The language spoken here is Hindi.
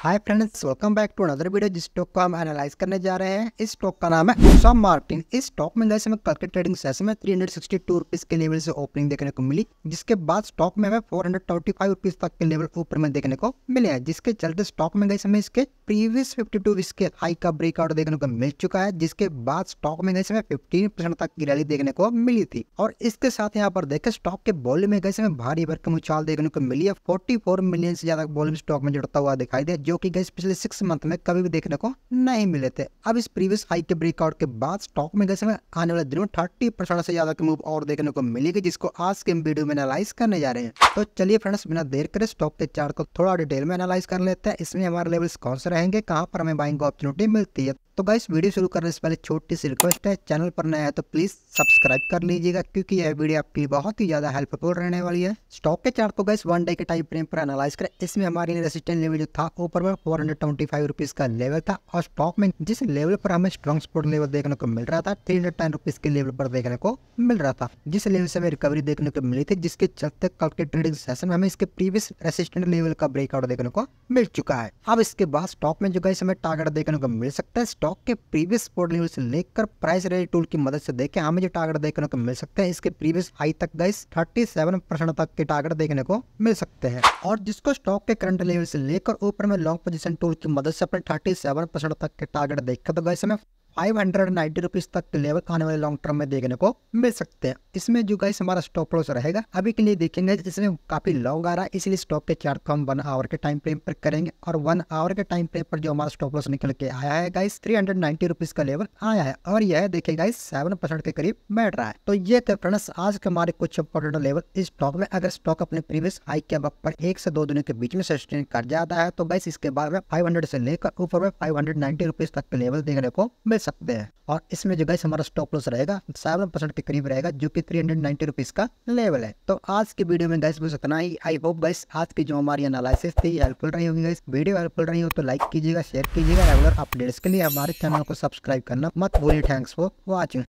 hi friends welcome back to another video जिस स्टॉक को हम एनालाइज करने जा रहे हैं इस स्टॉक का नाम है उषा मार्टिन इस स्टॉक में जैसे हमें कल के ट्रेडिंग सेशन में three hundred sixty two rupees के लेवल से ओपनिंग देखने को मिली जिसके बाद स्टॉक में हमें four hundred twenty five rupees तक के लेवल ऊपर में देखने को मिले हैं जिसके चलते स्टॉक में गए समय इसके प्रीवियस फिफ्टी टू के हाई का ब्रेकआउट देखने को मिल चुका है जिसके बाद स्टॉक में गए समय फिफ्टीन परसेंट तक की रैली देखने को मिली थी और इसके साथ यहाँ पर देखे स्टॉक के वॉल्यूम में गए समय भारी भरकम उछाल देखने को मिली है फोर्टी फोर मिलियन से ज्यादा वॉल्यूम स्टॉक में जुड़ता हुआ दिखाई दे जो कि गए पिछले सिक्स मंथ में कभी भी देखने को नहीं मिले थे अब इस प्रीवियस हाई के ब्रेकआउट के बाद स्टॉक में गए आने वाले दिनों थर्टी परसेंट से ज्यादा की मूव और देखने को मिलेगी जिसको आज के वीडियो में एनालाइज करने जा रहे हैं तो चलिए फ्रेंड्स बिना देर करे स्टॉक के चार्ट को थोड़ा डिटेल में एनालाइज कर लेते हैं इसमें हमारे लेवल्स कौन से रहेंगे कहाँ पर हमें बाइंग अपॉर्चुनिटी मिलती है तो गाइस वीडियो शुरू करने से पहले छोटी सी रिक्वेस्ट है चैनल पर नया है तो प्लीज़ सब्सक्राइब कर लीजिएगा क्योंकि यह वीडियो आपके लिए बहुत ही ज़्यादा हेल्पफुल रहने वाली है स्टॉक के चार्ट को गाइस वन डे के टाइम फ्रेम पर एनालाइज करें इसमें हमारे लिए रेसिस्टेंट लेवल जो था ऊपर ऊपर में four hundred twenty five rupees का लेवल था और स्टॉक में जिस लेवल पर हमें स्ट्रॉन्ग स्पोर्ट लेवल देखने को मिल रहा था थ्री हंड्रेड टेन रुपीज़ के लेवल पर देखने को मिल रहा था जिस लेवल से हमें रिकवरी देखने को मिली थी जिसके चलते कल के ट्रेडिंग सेशन में हमें इसके प्रीवियस रेसिस्टेंट लेवल का ब्रेकआउट देखने को मिल चुका है अब इसके बाद स्टॉक में जो गाइस हमें टारगेट देखने को मिल सकता है स्टॉक के प्रीवियस स्पोर्ट लेवल से लेकर प्राइस रेल टूल की मदद से देखे हमें जो टारगेट देखने को मिल सकते हैं इसके प्रीवियस हाई तक गाइस थर्टी सेवन परसेंट तक के टारगेट देखने को मिल सकते हैं और जिसको स्टॉक के करंट लेवल से लेकर ऊपर में लॉन्ग पोजिशन टूल की मदद से अपने थर्टी सेवन परसेंट तक के टारगेट देखकर तो गए समय फाइव हंड्रेड नाइन्टी रुपीज़ तक के लेवल आने वाले लॉन्ग टर्म में देखने को मिल सकते हैं इसमें जो गाइस हमारा स्टॉप लॉस रहेगा अभी के लिए देखेंगे इसमें काफ़ी लॉन्ग आ रहा है इसलिए स्टॉप के चार्ट को हम वन आवर के टाइम फ्रेम पर करेंगे और वन आवर के टाइम फ्रेम पर जो हमारा स्टॉप लॉस निकल के आया है guys three hundred ninety rupees का लेवल आया है और यह देखे गाइस सेवन परसेंट के करीब बैठ रहा है तो ये थे फ्रेंड्स आज के हमारे कुछ इंपोर्टेंट लेवल इस स्टॉक में अगर स्टॉक अपने प्रीवियस हाई के वक्त पर एक से दो दिनों के बीच में सस्टेन कर जाता है तो गाइस इसके बाद में फाइव से लेकर ऊपर में फाइव हंड्रेड नाइन्टी रुपीज़ तक के लेवल देखने को मिल सकते हैं और इसमें जो गाइस हमारा स्टॉप लॉस रहेगा सेवन परसेंट के करीब रहेगा जो कि थ्री हंड्रेड नाइन्टी रुपीज़ का लेवल है तो आज की वीडियो में गाइस बस इतना ही आई होप गाइस आज की जो हमारी एनालिसिस थी हेल्पफुल रही होगी गाइस वीडियो हेल्पफुल रही हो तो लाइक कीजिएगा शेयर कीजिएगा रेगुलर अपडेट्स के लिए हमारे चैनल को सब्सक्राइब करना मत भूलिए थैंक्स फॉर वॉचिंग